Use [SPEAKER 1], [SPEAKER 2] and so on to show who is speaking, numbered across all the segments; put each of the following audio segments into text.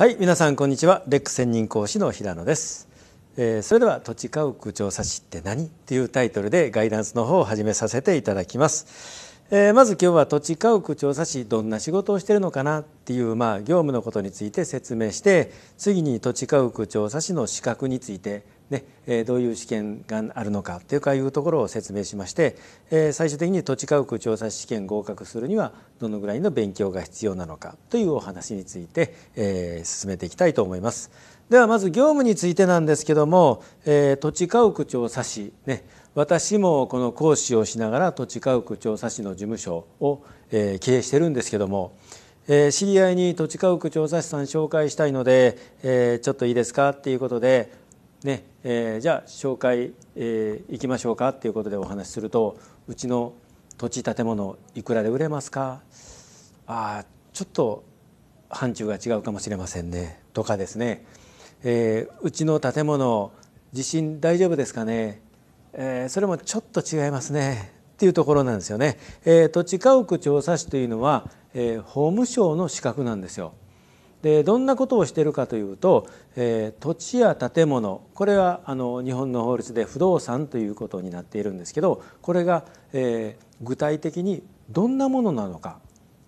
[SPEAKER 1] はい皆さんこんにちはレック専任講師の平野です、えー、それでは土地家屋調査士って何というタイトルでガイダンスの方を始めさせていただきます、えー、まず今日は土地家屋調査士どんな仕事をしてるのかなっていうまあ業務のことについて説明して次に土地家屋調査士の資格についてねえどういう試験があるのかというかいうところを説明しまして、え最終的に土地家屋調査試験合格するにはどのぐらいの勉強が必要なのかというお話について、え進めていきたいと思います。ではまず業務についてなんですけども、え土地家屋調査士、ね、私もこの講師をしながら土地家屋調査士の事務所を、え経営してるんですけども、え知り合いに土地家屋調査士さん紹介したいので、えちょっといいですかっていうことでねえー、じゃあ紹介、えー、いきましょうかっていうことでお話しするとうちの土地建物いくらで売れますかあちょっと範疇が違うかもしれませんねとかですね、えー、うちの建物地震大丈夫ですかね、えー、それもちょっと違いますねっていうところなんですよね、えー、土地家屋調査士というのは、えー、法務省の資格なんですよでどんなことをしているかというと、えー、土地や建物これはあの日本の法律で不動産ということになっているんですけどこれが、えー、具体的にどんなものなのか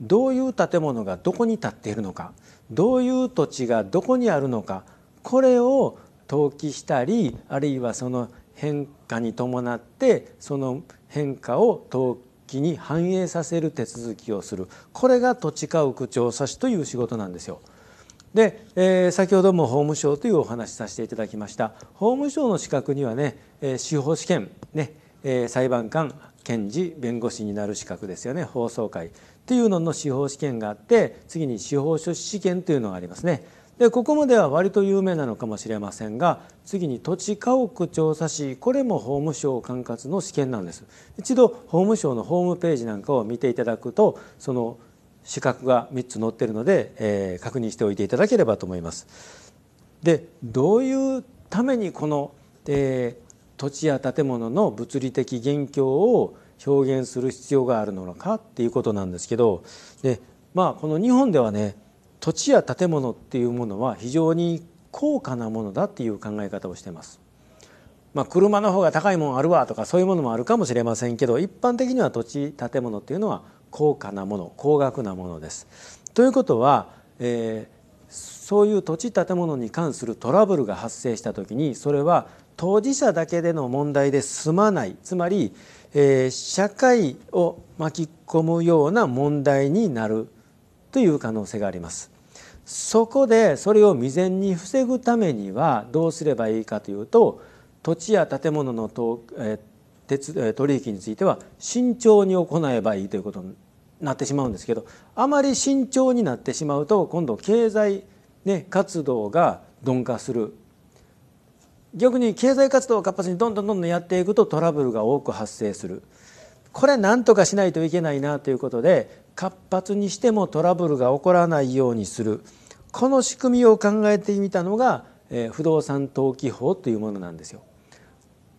[SPEAKER 1] どういう建物がどこに建っているのかどういう土地がどこにあるのかこれを登記したりあるいはその変化に伴ってその変化を登記に反映させる手続きをするこれが土地家屋調査士という仕事なんですよ。で、えー、先ほども法務省というお話しさせていただきました法務省の資格にはね、えー、司法試験ね、えー、裁判官検事弁護士になる資格ですよね法曹会っていうのの司法試験があって次に司法書士試験というのがありますね。でここまでは割と有名なのかもしれませんが次に土地家屋調査士これも法務省管轄の試験なんです一度法務省のホームページなんかを見ていただくとその資格が3つ載ってるので、えー、確認しておいていただければと思います。でどういうためにこの、えー、土地や建物の物理的現況を表現する必要があるのかっていうことなんですけどで、まあ、この日本ではね土地や建物っていうものは非常に高価なものだっていう考え方をしてます。まあ、車の方が高いもんあるわとかそういうものもあるかもしれませんけど一般的には土地建物っていうのは高価なもの高額なものです。ということは、えー、そういう土地建物に関するトラブルが発生した時にそれは当事者だけでの問題で済まないつまり、えー、社会を巻き込むような問題になるという可能性があります。そこでそれを未然に防ぐためにはどうすればいいかというと土地や建物のと、えー、取引については慎重に行えばいいということなってしまうんですけどあまり慎重になってしまうと今度経済、ね、活動が鈍化する逆に経済活動を活発にどんどんどんどんやっていくとトラブルが多く発生するこれ何とかしないといけないなということで活発にしてもトラブルが起こらないようにするこの仕組みを考えてみたのが、え不動産登記法というものなんですよ。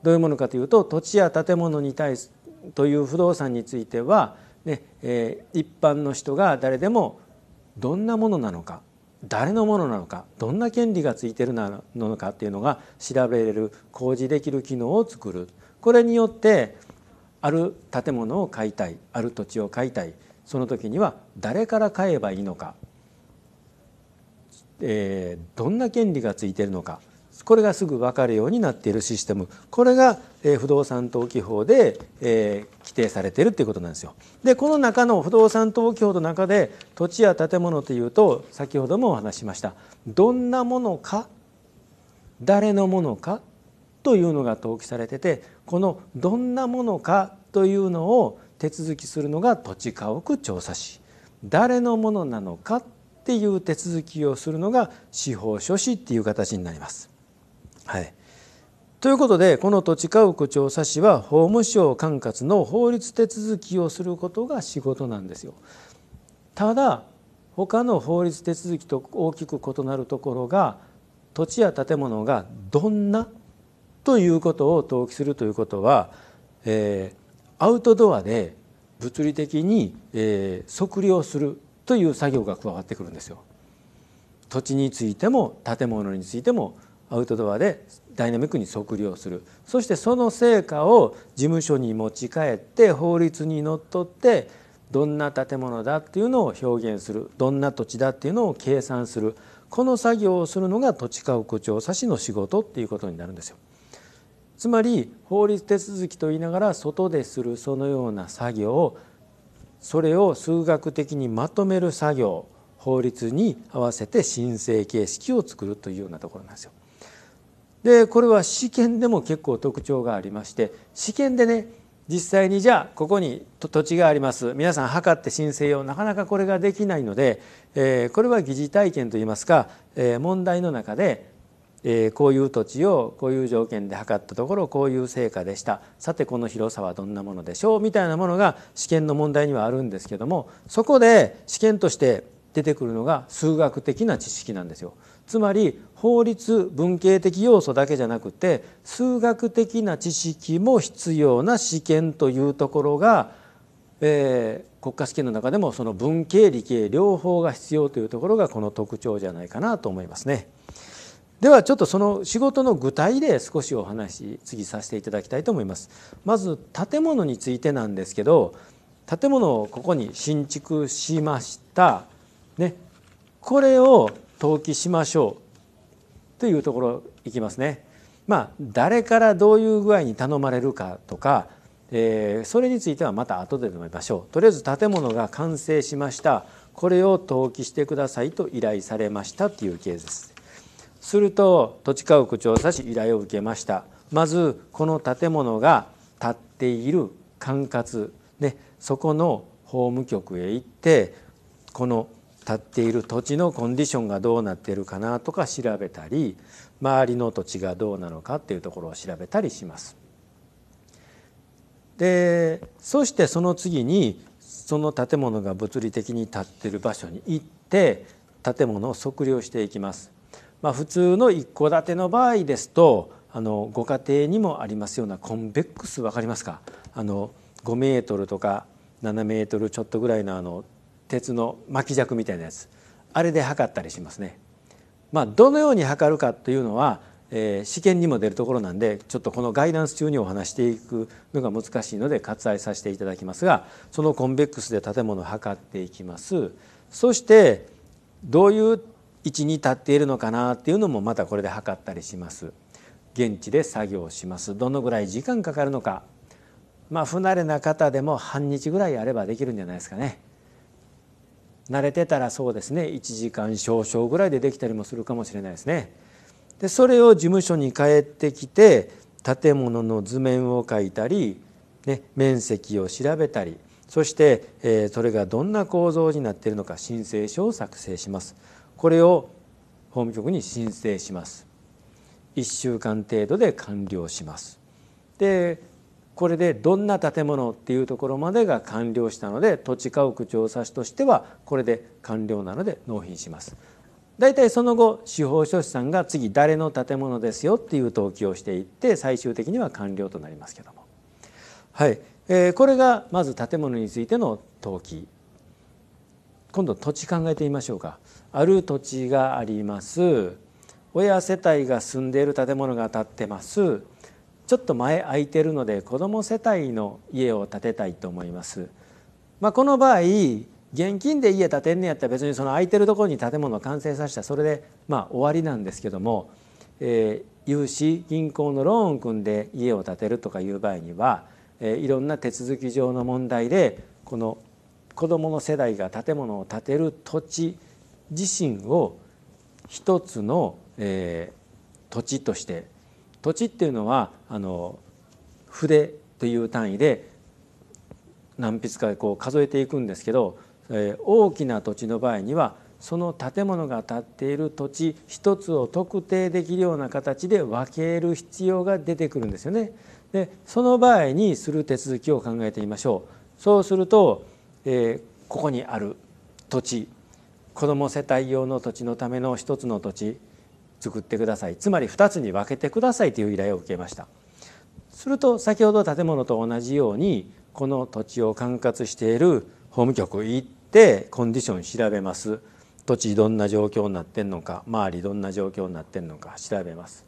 [SPEAKER 1] どういうものかというと土地や建物に対すという不動産についてはねえー、一般の人が誰でもどんなものなのか誰のものなのかどんな権利がついてるなのかっていうのが調べれる工事できる機能を作るこれによってある建物を買いたいある土地を買いたいその時には誰から買えばいいのか、えー、どんな権利がついてるのかこれがすぐ分かるようになっているシステムこれが、え不動産登記法で、え規定されているということなんですよ。でこの中の不動産登記法の中で土地や建物というと先ほどもお話しましたどんなものか誰のものかというのが登記されててこの「どんなものか」というのを手続きするのが土地家屋調査士誰のものなのかっていう手続きをするのが司法書士っていう形になります。はい、ということでこの土地家屋調査士は法務省管轄の法律手続きをすることが仕事なんですよ。ただ他の法律手続きと大きく異なるところが土地や建物がどんなということを登記するということは、えー、アウトドアで物理的に、えー、測量するという作業が加わってくるんですよ。土地についても建物についてもアウトドアでダイナミックに測量するそしてその成果を事務所に持ち帰って法律にのっとってどんな建物だっていうのを表現するどんな土地だっていうのを計算するこの作業をするのが土地家屋調査士の仕事っていうことになるんですよ。つまり法律手続きと言いながら外でするそのような作業それを数学的にまとめる作業法律に合わせて申請形式を作るというようなところなんですよ。でこれは試験でも結構特徴がありまして試験でね実際にじゃあここに土地があります皆さん測って申請をなかなかこれができないので、えー、これは疑似体験といいますか、えー、問題の中で、えー、こういう土地をこういう条件で測ったところこういう成果でしたさてこの広さはどんなものでしょうみたいなものが試験の問題にはあるんですけどもそこで試験として出てくるのが数学的な知識なんですよ。つまり法律文系的要素だけじゃなくて数学的な知識も必要な試験というところが、えー、国家試験の中でもその文系理系両方が必要というところがこの特徴じゃないかなと思いますね。ではちょっとその仕事の具体例少しお話次させていただきたいと思います。まず建物についてなんですけど建物をここに新築しました。ね、これを登記しましょうというところいきますね。まあ、誰からどういう具合に頼まれるかとか、えー、それについてはまた後で述べましょうとりあえず建物が完成しましたこれを登記してくださいと依頼されましたというケースですすると土地家屋調査士依頼を受けましたまずこの建物が建っている管轄ね、そこの法務局へ行ってこの立っている土地のコンディションがどうなっているかなとか調べたり周りの土地がどうなのかっていうところを調べたりします。でそしてその次にその建物が物理的に立っている場所に行って建物を測量していきます。まあ、普通の一戸建ての場合ですとあのご家庭にもありますようなコンベックス分かりますかあの5メートルとか7メートルちょっとぐらいのあの鉄の巻き尺みたいなやつあれで測ったりしますね。まあ、どのように測るかというのは、えー、試験にも出るところなんでちょっとこのガイダンス中にお話していくのが難しいので割愛させていただきますがそのコンベックスで建物を測っていきます。そしてどういう位置に立っているのかなっていうのもまたこれで測ったりします。現地で作業しますどのぐらい時間かかるのかまあ不慣れな方でも半日ぐらいあればできるんじゃないですかね。慣れてたらそうですね1時間少々ぐらいでできたりもするかもしれないですね。でそれを事務所に帰ってきて建物の図面を描いたり、ね、面積を調べたりそして、えそれがどんな構造になっているのか申請書を作成します。これを法務局に申請します。1週間程度で完了します。でこれでどんな建物っていうところまでが完了したので土地家屋調査士としてはこれで完了なので納品します。大体その後司法書士さんが次誰の建物ですよっていう登記をしていって最終的には完了となりますけども、はいえー、これがまず建物についての登記今度土地考えてみましょうかある土地があります親世帯が住んでいる建物が建ってますちょっと前空いてるので子供世帯の家を建てたいと思います。まあ、この場合現金で家建てんねやったら別にその空いてるところに建物を完成させたらそれでまあ終わりなんですけども、えー、融資銀行のローンを組んで家を建てるとかいう場合には、えー、いろんな手続き上の問題でこの子どもの世代が建物を建てる土地自身を一つの、えー、土地として土地っていうのはあの筆という単位で何筆かこう数えていくんですけど、えー、大きな土地の場合にはその建物が建っている土地一つを特定できるような形で分ける必要が出てくるんですよね。でその場合にする手続きを考えてみましょう。そうすると、えー、ここにある土地子ども世帯用の土地のための一つの土地作ってくださいつまり2つに分けてくださいという依頼を受けましたすると先ほど建物と同じようにこの土地を管轄している法務局行ってコンディション調べます土地どんな状況になってんのか周りどんな状況になってんのか調べます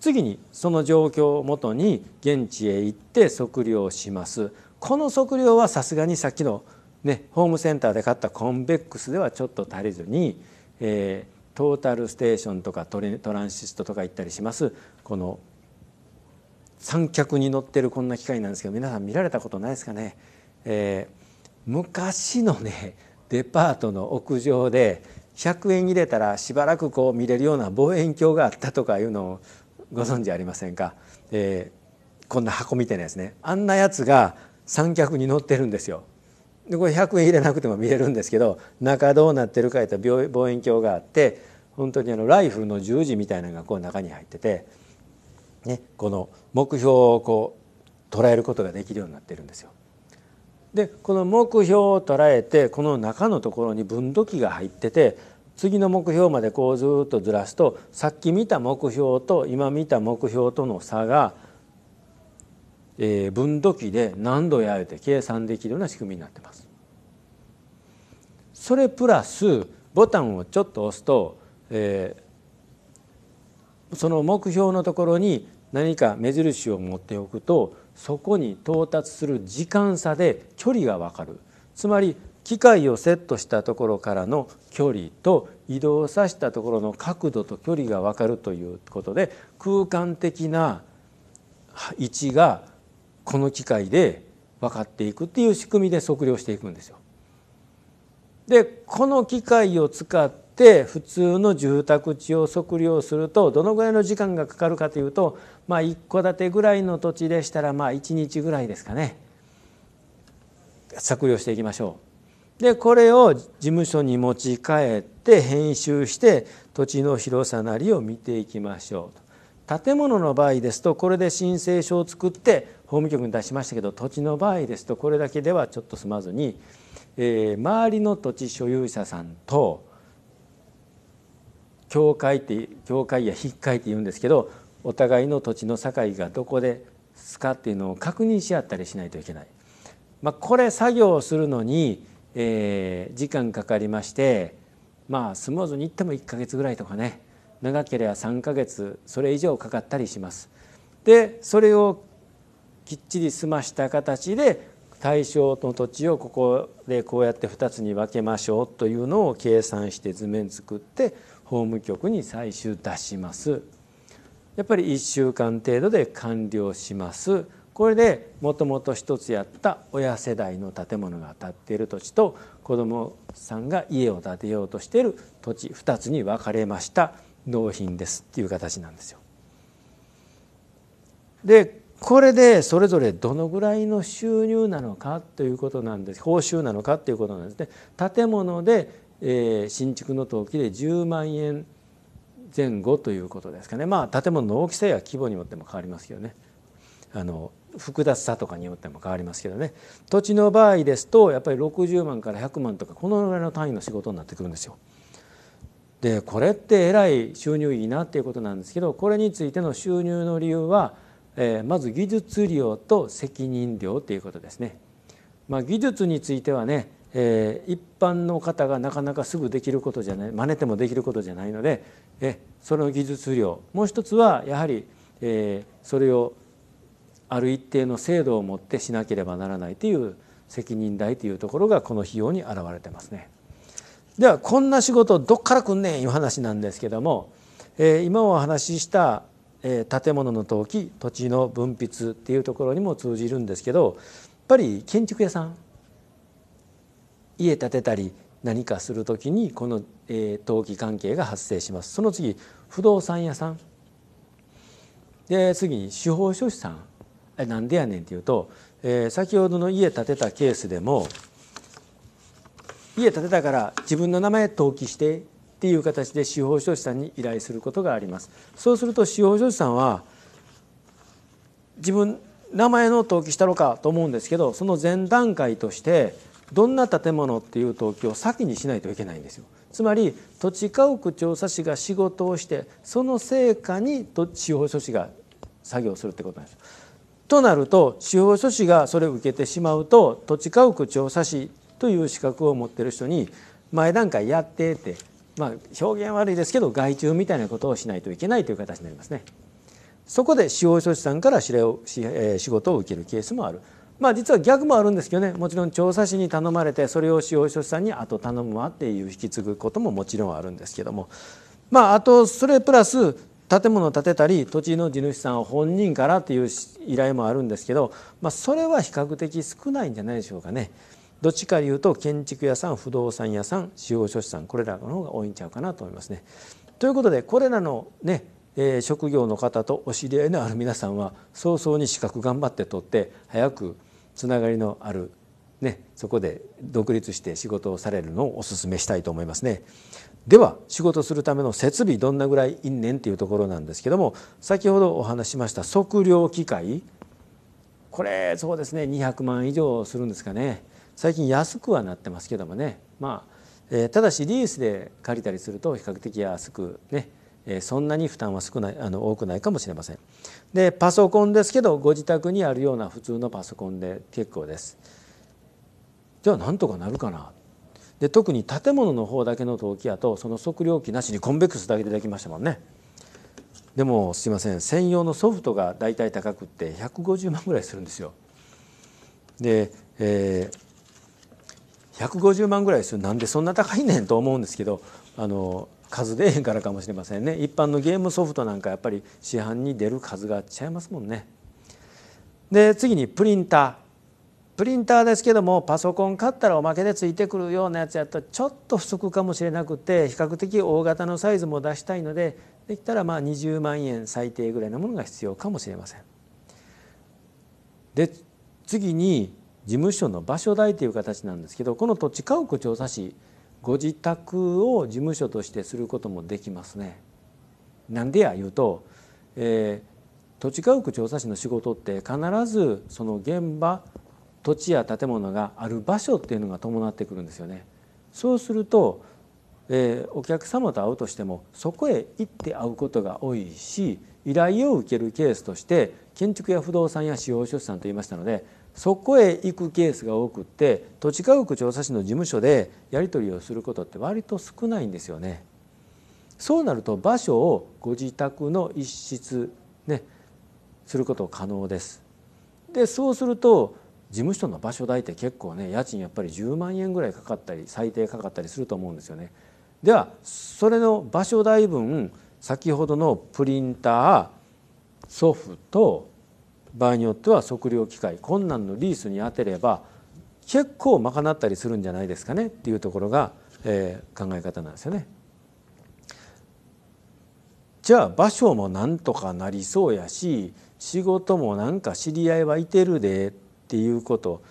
[SPEAKER 1] 次にその状況をもとに現地へ行って測量しますこの測量はさすがにさっきのねホームセンターで買ったコンベックスではちょっと足りずに、えー、トータルステーションとかトランシストとか行ったりしますこの三脚に乗ってるこんな機械なんですけど皆さん見られたことないですかね、えー、昔のねデパートの屋上で100円入れたらしばらくこう見れるような望遠鏡があったとかいうのをご存知ありませんか、えー、こんな箱みたいなやつねあんなやつが三脚に乗ってるんですよでこれ100円入れなくても見れるんですけど中どうなってるかいったら望遠鏡があって本当にあのライフルの十字みたいなのがこう中に入ってて、ね、この目標をこう捉えることができるようになってるんですよ。でこの目標を捉えてこの中のところに分度器が入ってて次の目標までこうずっとずらすとさっき見た目標と今見た目標との差がえ分度器で何度やれて計算できるような仕組みになってます。それプラスボタンをちょっと押すと、えー、その目標のところに何か目印を持っておくとそこに到達する時間差で距離が分かるつまり機械をセットしたところからの距離と移動させたところの角度と距離が分かるということで空間的な位置がこの機械で分かっていくっていう仕組みで測量していくんですよ。でこの機械を使って普通の住宅地を測量するとどのぐらいの時間がかかるかというとまあ一戸建てぐらいの土地でしたらまあ1日ぐらいですかね測量していきましょう。でこれを事務所に持ち帰って編集して土地の広さなりを見ていきましょう。建物の場合ですとこれで申請書を作って法務局に出しましたけど土地の場合ですとこれだけではちょっと済まずに、えー、周りの土地所有者さんと教会って教会や引っかいって言うんですけどお互いの土地の境がどこですかっていうのを確認し合ったりしないといけない。まあ、これ作業をするのに、えー、時間かかりましてまあスムーズにいっても1ヶ月ぐらいとかね長ければ3ヶ月それ以上かかったりします。でそれをきっちり済ました形で対象の土地をここでこうやって2つに分けましょうというのを計算して図面作って法務局に最終出します。やっぱり1週間程度で完了します。これでもともと1つやった親世代の建物が建っている土地と子どもさんが家を建てようとしている土地2つに分かれました納品ですっていう形なんですよ。でこれでそれぞれどのぐらいの収入なのかということなんです報酬なのかということなんですね建物で、えー、新築の登記で10万円前後ということですかねまあ建物の大きさや規模によっても変わりますけどねあの複雑さとかによっても変わりますけどね土地の場合ですとやっぱり60万から100万とかこのぐらいの単位の仕事になってくるんですよ。でこれってえらい収入いいなっていうことなんですけどこれについての収入の理由はえまず技術量と責任量ということですね。まあ、技術についてはね、えー、一般の方がなかなかすぐできることじゃない真似てもできることじゃないのでえその技術量もう一つはやはり、えー、それをある一定の制度を持ってしなければならないという責任代というところがこの費用に表れてますね。ではこんな仕事どっから来んねんいう話なんですけども、えー、今お話ししたえ建物の登記土地の分泌っていうところにも通じるんですけどやっぱり建築屋さん家建てたり何かするときにこの、え登記関係が発生しますその次不動産屋さんで次に司法書士さんえなんでやねんっていうと、え先ほどの家建てたケースでも家建てたから自分の名前登記してっていう形で司法書士さんに依頼することがありますそうすると司法書士さんは自分名前の登記したのかと思うんですけどその前段階としてどんな建物っていう登記を先にしないといけないんですよつまり土地家屋調査士が仕事をしてその成果に司法書士が作業するってことなんですとなると司法書士がそれを受けてしまうと土地家屋調査士という資格を持ってる人に前段階やってってまあ、表現悪いですけど害虫みたいなことをしないといけないという形になりますね。そこで司法書士さんから指令を仕事を受けるケースもある。まあ、実は逆もあるんですけどねもちろん調査士に頼まれてそれを司法書士さんにあと頼むわっていう引き継ぐことももちろんあるんですけども、まあ、あとそれプラス建物を建てたり土地の地主さん本人からっていう依頼もあるんですけど、まあ、それは比較的少ないんじゃないでしょうかね。どっちかいうと建築屋さん不動産屋さん司法書士さんこれらの方が多いんちゃうかなと思いますね。ということでこれらのねえ職業の方とお知り合いのある皆さんは早々に資格頑張って取って早くつながりのある、ね、そこで独立して仕事をされるのをお勧めしたいと思いますね。では仕事するための設備どんなぐらいいんねんっていうところなんですけども先ほどお話しました測量機械これそうですね200万以上するんですかね。最近安くはなってますけどもね、まあえー、ただしリースで借りたりすると比較的安くね、えー、そんなに負担は少ないあの多くないかもしれません。でパソコンですけどご自宅にあるような普通のパソコンで結構です。じゃあなんとかなるかなで特に建物の方だけの登記やとその測量機なしにコンベックスだけでできましたもんね。でもすいません専用のソフトが大体高くって150万ぐらいするんですよ。で、えー、150万ぐらいするなんでそんな高いねんと思うんですけどあの数出えへんからかもしれませんね一般のゲームソフトなんかやっぱり市販に出る数が違いますもんねで次にプリンタープリンターですけどもパソコン買ったらおまけでついてくるようなやつやったちょっと不足かもしれなくて比較的大型のサイズも出したいのでできたらまあ20万円最低ぐらいのものが必要かもしれませんで次に事務所の場所代という形なんですけどこの土地家屋調査士ご自宅を事務所としてすることもできますね。なんでや言うと、えー、土地家屋調査士の仕事って必ずその現場土地や建物がある場所っていうのが伴ってくるんですよね。そうすると、えー、お客様と会うとしてもそこへ行って会うことが多いし依頼を受けるケースとして建築や不動産や司法書士さんと言いましたのでそこへ行くケースが多くって土地家屋調査士の事務所でやり取りをすることって割と少ないんですよね。そうなると場所をご自宅の一室ねすること可能です。でそうすると事務所の場所代って結構ね家賃やっぱり10万円ぐらいかかったり最低かかったりすると思うんですよね。ではそれの場所代分先ほどのプリンターソフト場合によっては測量機械困難のリースに充てれば結構賄ったりするんじゃないですかねっていうところが、えー、考え方なんですよね。じゃあ場所もなんとかなりそうやし仕事もなんか知り合いはいてるでっていうこと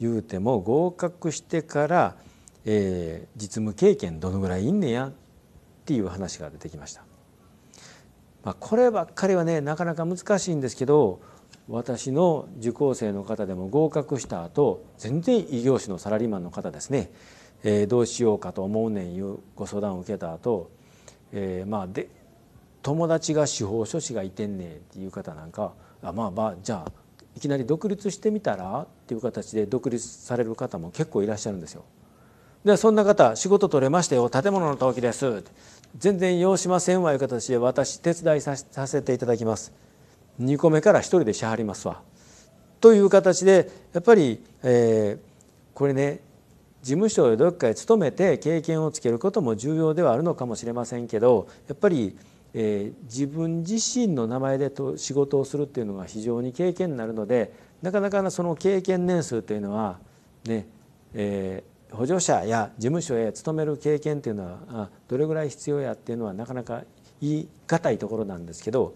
[SPEAKER 1] 言うても合格してから、えー、実務経験どのぐらいいんねやっていう話が出てきました。まあ、こればっかりはねなかなか難しいんですけど私の受講生の方でも合格した後全然異業種のサラリーマンの方ですね、えー、どうしようかと思うねんいうご相談を受けた後、えー、まあで友達が司法書士がいてんねんっていう方なんかあまあまあじゃあいきなり独立してみたらっていう形で独立される方も結構いらっしゃるんですよ。でそんな方仕事取れましたよ建物の登記です全然要しませんわいう形で私手伝いさせていただきます。2個目から1人でしはりますわ。という形でやっぱり、えー、これね事務所でどっかへ勤めて経験をつけることも重要ではあるのかもしれませんけどやっぱり、えー、自分自身の名前でと仕事をするっていうのが非常に経験になるのでなかなかその経験年数というのはね、えー、補助者や事務所へ勤める経験っていうのはどれぐらい必要やっていうのはなかなか言い難いところなんですけど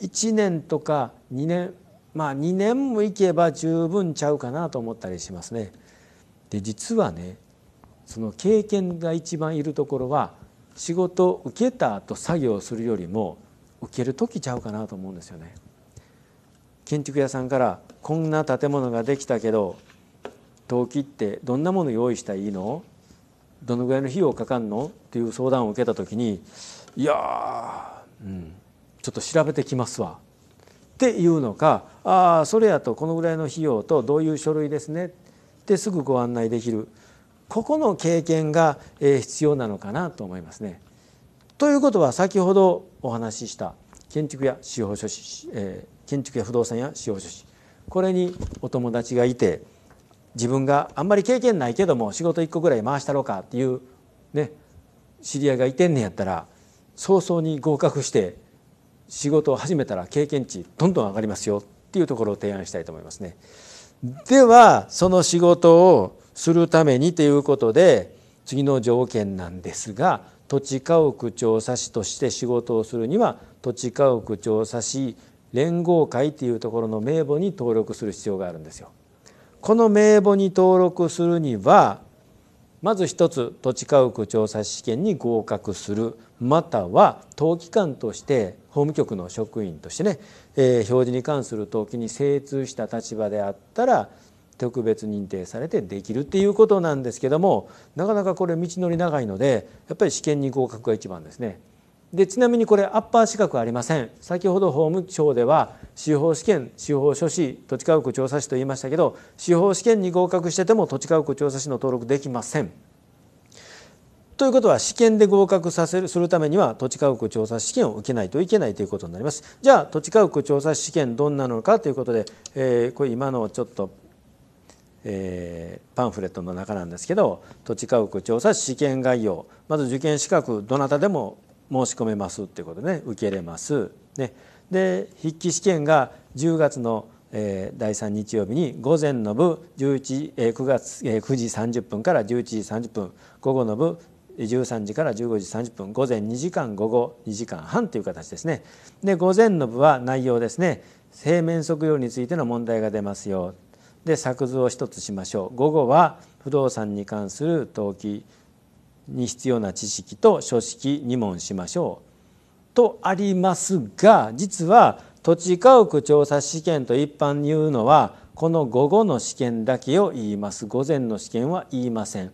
[SPEAKER 1] 1年とか2年まあ2年もいけば十分ちゃうかなと思ったりしますね。で実はねその経験が一番いるところは仕事受けた後作業するよりも受ける時ちゃうかなと思うんですよね。建築屋さんからこんな建物ができたけど陶器ってどんなもの用意したらいいのどのぐらいの費用かかんのっていう相談を受けた時にいやうんちょっと調べてきますわっていうのかああそれやとこのぐらいの費用とどういう書類ですねってすぐご案内できるここの経験が必要なのかなと思いますね。ということは先ほどお話しした建築や司法書士、え建築や不動産や司法書士これにお友達がいて自分があんまり経験ないけども仕事1個ぐらい回したろうかっていうね知り合いがいてんねやったら早々に合格して仕事を始めたら経験値どんどん上がりますよっていうところを提案したいと思いますね。ではその仕事をするためにということで次の条件なんですが土地家屋調査士として仕事をするには土地家屋調査士連合会というところの名簿に登録する必要があるんですよ。この名簿に登録するにはまず一つ土地家屋調査試験に合格するまたは登記官として法務局の職員としてね、えー、表示に関する登記に精通した立場であったら特別認定されてできるっていうことなんですけどもなかなかこれ道のり長いのでやっぱり試験に合格が一番ですね。でちなみにこれアッパー資格ありません先ほど法務省では司法試験司法書士土地家屋調査士と言いましたけど司法試験に合格してても土地家屋調査士の登録できません。ということは試験で合格させるするためには土地家屋調査試験を受けないといけないということになります。じゃあ土地家屋調査試験どんなのかということで、えー、これ今のちょっと、えー、パンフレットの中なんですけど土地家屋調査試験概要まず受験資格どなたでも申し込めますということでね受けれます。ね、で筆記試験が10月のえー、第3日曜日に午前の部11、えー、9, 月、えー、9時30分から11時30分午後の部13時から15時30分午前2時間午後2時間半という形ですねで午前の部は内容ですね平面測量についての問題が出ますよで作図を一つしましょう午後は不動産に関する登記に必要な知識と書式2問しましょうとありますが実は土地家屋調査試験と一般に言うのはこの午後の試験だけを言います午前の試験は言いません。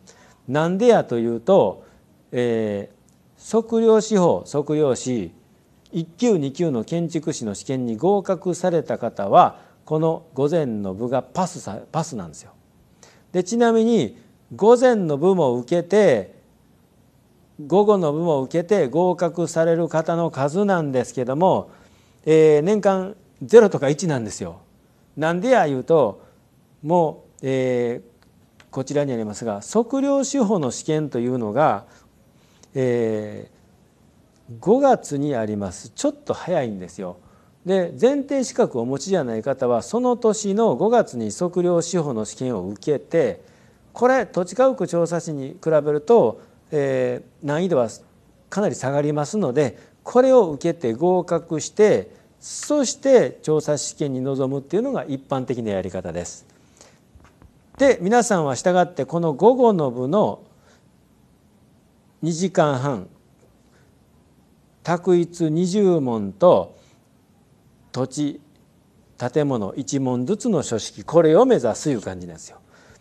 [SPEAKER 1] なんでやというとえー、測量士法測量士1級2級の建築士の試験に合格された方はこの午前の部がパスさパスなんですよ。でちなみに午前の部も受けて午後の部も受けて合格される方の数なんですけども、えー、年間0とか1なんですよ。なんでやいうともう、えー、こちらにありますが測量手法の試験というのがえー、5月にありますちょっと早いんですよ。で前提資格をお持ちじゃない方はその年の5月に測量司法の試験を受けてこれ土地家屋調査士に比べると、えー、難易度はかなり下がりますのでこれを受けて合格してそして調査試験に臨むっていうのが一般的なやり方です。で皆さんは従ってこの午後の部の2時間半択一20問と土地建物1問ずつの書式これを目指すという感じなんですよ。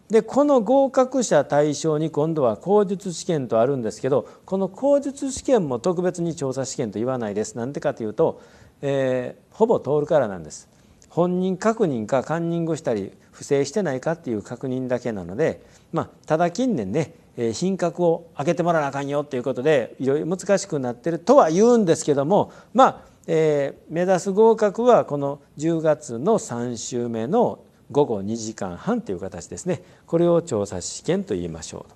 [SPEAKER 1] でこの合格者対象に今度は口述試験とあるんですけどこの口述試験も特別に調査試験と言わないです。なんでかというと、えー、ほぼ通るからなんです。本人確認かカンニングしたり不正してないかっていう確認だけなのでまあただ近年ね品格を開けてもらわなあかんよということでいろいろ難しくなってるとは言うんですけどもまあ、えー、目指す合格はこの10月の3週目の午後2時間半という形ですねこれを調査試験と言いましょう。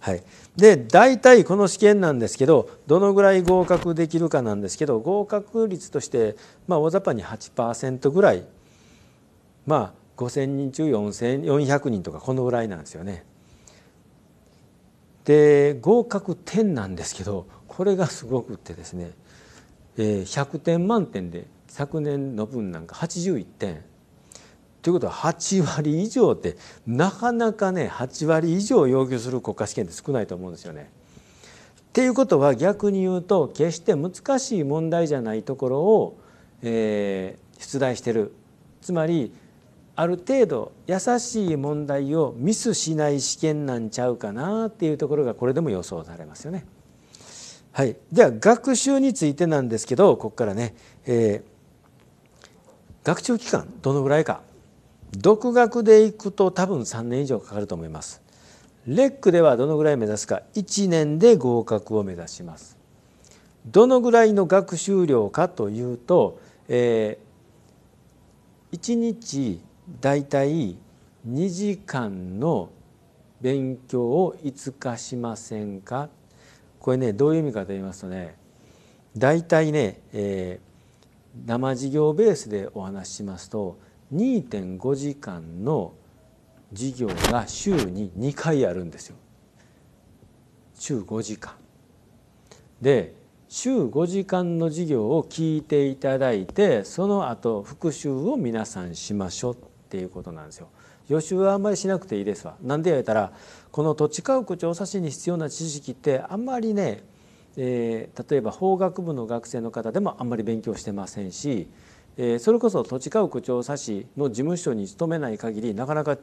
[SPEAKER 1] はい、で大体この試験なんですけどどのぐらい合格できるかなんですけど合格率として、まあ、大雑把に8%ぐらいまあ5,000人中4,400人とかこのぐらいなんですよね。で合格点なんですけどこれがすごくってですね、え100点満点で昨年の分なんか81点。ということは8割以上ってなかなかね8割以上要求する国家試験って少ないと思うんですよね。っていうことは逆に言うと決して難しい問題じゃないところを、えー、出題してるつまりある程度優しい問題をミスしない試験なんちゃうかなっていうところがこれでも予想されますよね。はい、じゃあ学習についてなんですけどここからね、えー、学習期間どのぐらいか独学でいくと多分3年以上かかると思います。レックではどのぐらい目指すか1年で合格を目指します。どのぐらいの学習量かというと、えー、1日だいたい2時間の勉強をいつかしませんかこれねどういう意味かと言いますとね大体ね、えー、生授業ベースでお話ししますと2.5時間の授業が週に2回あるんですよ。週5時間。で週5時間の授業を聞いていただいてその後復習を皆さんしましょう。っていうことなんですよ。予習はあんまりしなくていいですわ。なんでやったらこの土地家屋調査士に必要な知識ってあんまりね、えー、例えば法学部の学生の方でもあんまり勉強してませんし、えー、それこそ土地家屋調査士の事務所に勤めない限りなかなか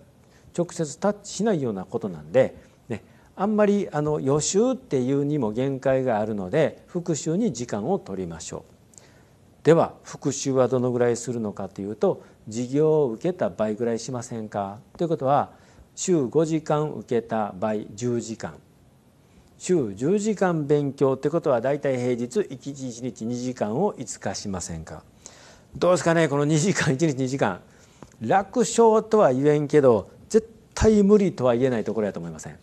[SPEAKER 1] 直接タッチしないようなことなんで、ね、あんまりあの予習っていうにも限界があるので復習に時間を取りましょう。では復習はどのぐらいするのかというと授業を受けた倍ぐらいしませんかということは週5時間受けた倍10時間週10時間勉強ってことはだいたい平日1日2時間を5日しませんかどうですかねこの2時間1日2時間楽勝とは言えんけど絶対無理とは言えないところやと思いません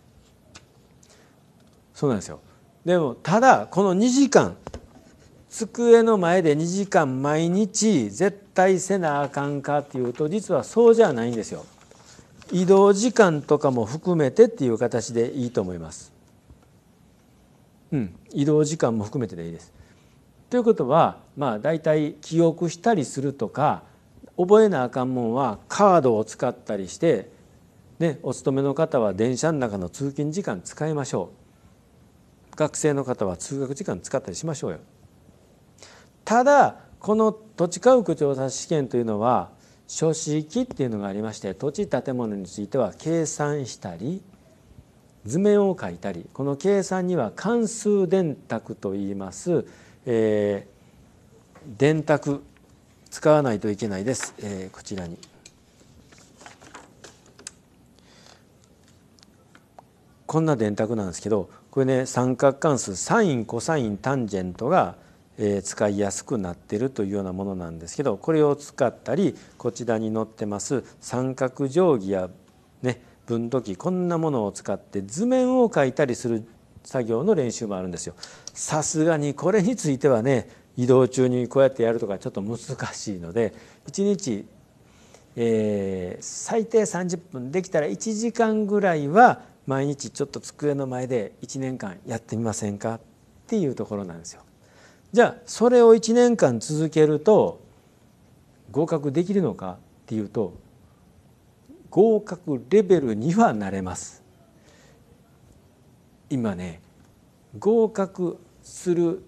[SPEAKER 1] そうなんですよでもただこの2時間机の前で2時間毎日絶対せなあかんかっていうと実はそうじゃないんですよ。移動時間とかも含めてっていう形でいいと思います。うん、移動時間も含めてでいいです。ということはまあ大体記憶したりするとか覚えなあかんもんはカードを使ったりして、ね、お勤めの方は電車の中の通勤時間使いましょう学生の方は通学時間使ったりしましょうよ。ただこの土地家屋調査試験というのは書式っていうのがありまして土地建物については計算したり図面を書いたりこの計算には関数電卓といいます、えー、電卓使わないといけないです、えー、こちらに。こんな電卓なんですけどこれね三角関数サインコサインタンジェントがえ使いやすくなってるというようなものなんですけどこれを使ったりこちらに載ってます三角定規や、ね、分度器こんなものを使って図面を描いたりする作業の練習もあるんですよ。さすがにこれについてはね移動中にこうやってやるとかちょっと難しいので1日、えー、最低30分できたら1時間ぐらいは毎日ちょっと机の前で1年間やってみませんかっていうところなんですよ。じゃあそれを1年間続けると合格できるのかっていうと合格レベルにはなれます今ね合格する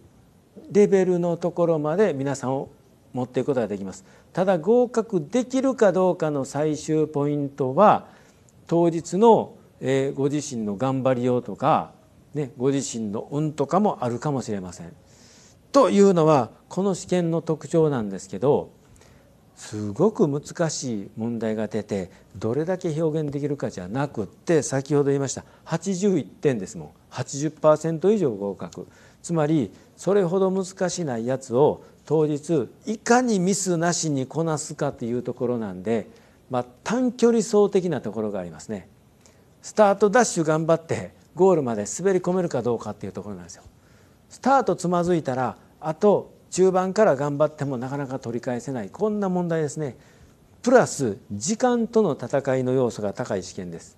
[SPEAKER 1] レベルのところまで皆さんを持っていくことができますただ合格できるかどうかの最終ポイントは当日のご自身の頑張りようとか、ね、ご自身の運とかもあるかもしれません。というのはこの試験の特徴なんですけどすごく難しい問題が出てどれだけ表現できるかじゃなくって先ほど言いました81点ですもん80%以上合格つまりそれほど難しないやつを当日いかにミスなしにこなすかというところなんで、まあ、短距離走的なところがありますね。スタートダッシュ頑張ってゴールまで滑り込めるかどうかっていうところなんですよ。スタートつまずいたらあと中盤から頑張ってもなかなか取り返せないこんな問題ですねプラス時間との戦いの要素が高い試験です。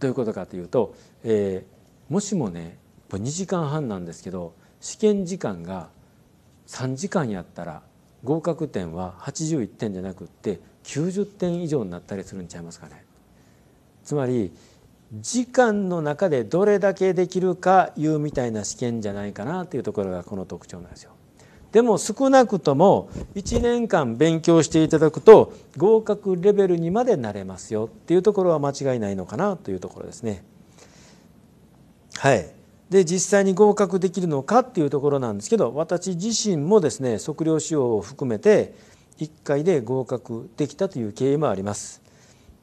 [SPEAKER 1] どういうことかというと、えー、もしもね2時間半なんですけど試験時間が3時間やったら合格点は81点じゃなくって90点以上になったりするんちゃいますかね。つまり時間の中でどれだけできるかいうみたいな試験じゃないかなというところがこの特徴なんですよ。でも少なくとも1年間勉強していただくと合格レベルにまでなれますよっていうところは間違いないのかなというところですね。はい、で実際に合格できるのかっていうところなんですけど私自身もですね測量仕様を含めて1回で合格できたという経緯もあります。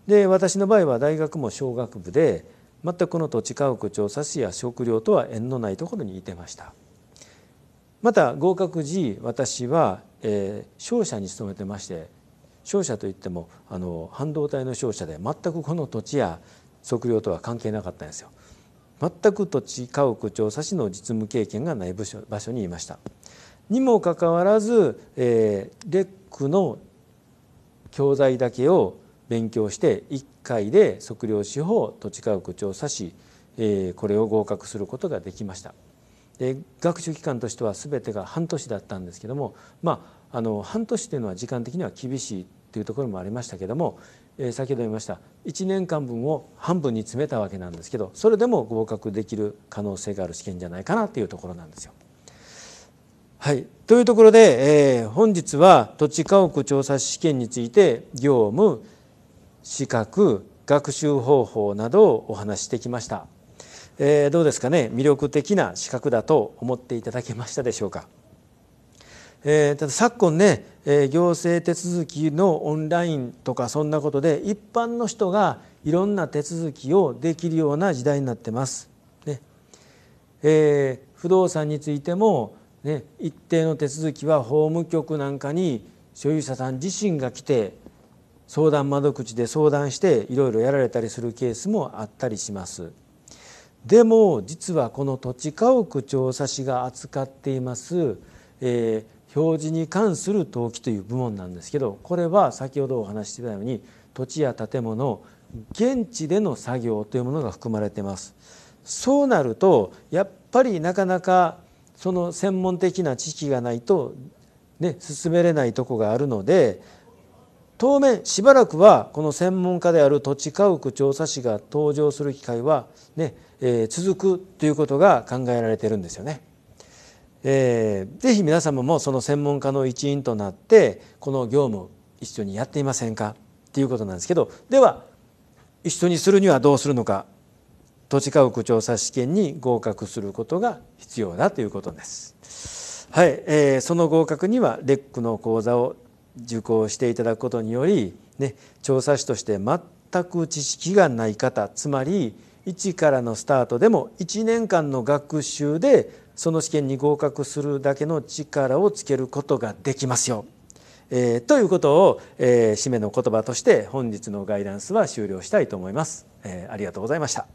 [SPEAKER 1] で私の場合は大学も小学部で全くこの土地家屋調査士や食料とは縁のないところにいてましたまた合格時私は、えー、商社に勤めてまして商社といってもあの半導体の商社で全くこの土地や測量とは関係なかったんですよ全く土地家屋調査士の実務経験がない部署場所にいましたにもかかわらず、えー、レックの教材だけを勉強して1回で測量士法土地家学調査士、えこれを合格することができました。で学習期間としては全てが半年だったんですけども、まあ、あの半年というのは時間的には厳しいというところもありましたけども、え先ほど言いました1年間分を半分に詰めたわけなんですけどそれでも合格できる可能性がある試験じゃないかなというところなんですよ。はい、というところで、えー、本日は土地家屋調査試験について業務資格学習方法などをお話してきました、えー、どうですかね魅力的な資格だと思っていただけましたでしょうか、えー、ただ昨今ね、えー、行政手続きのオンラインとかそんなことで一般の人がいろんな手続きをできるような時代になってます、ねえー、不動産についても、ね、一定の手続きは法務局なんかに所有者さん自身が来て相談窓口で相談していろいろやられたりするケースもあったりします。でも実はこの土地家屋調査士が扱っています、えー、表示に関する登記という部門なんですけどこれは先ほどお話ししてたように土地や建物現地での作業というものが含まれてます。そうなるとやっぱりなかなかその専門的な知識がないと、ね、進めれないとこがあるので当面しばらくはこの専門家である土地家屋調査士が登場する機会はね、えー、続くということが考えられてるんですよね。えー、ぜひ皆様もその専門家の一員となってこの業務一緒にやっていませんかということなんですけどでは一緒にするにはどうするのか土地家屋調査試験に合格することが必要だということです。はい、えー、その合格にはレックの講座を受講していただくことにより、ね、調査士として全く知識がない方つまり1からのスタートでも1年間の学習でその試験に合格するだけの力をつけることができますよ。えー、ということを、えー、締めの言葉として本日のガイダンスは終了したいと思います。えー、ありがとうございました。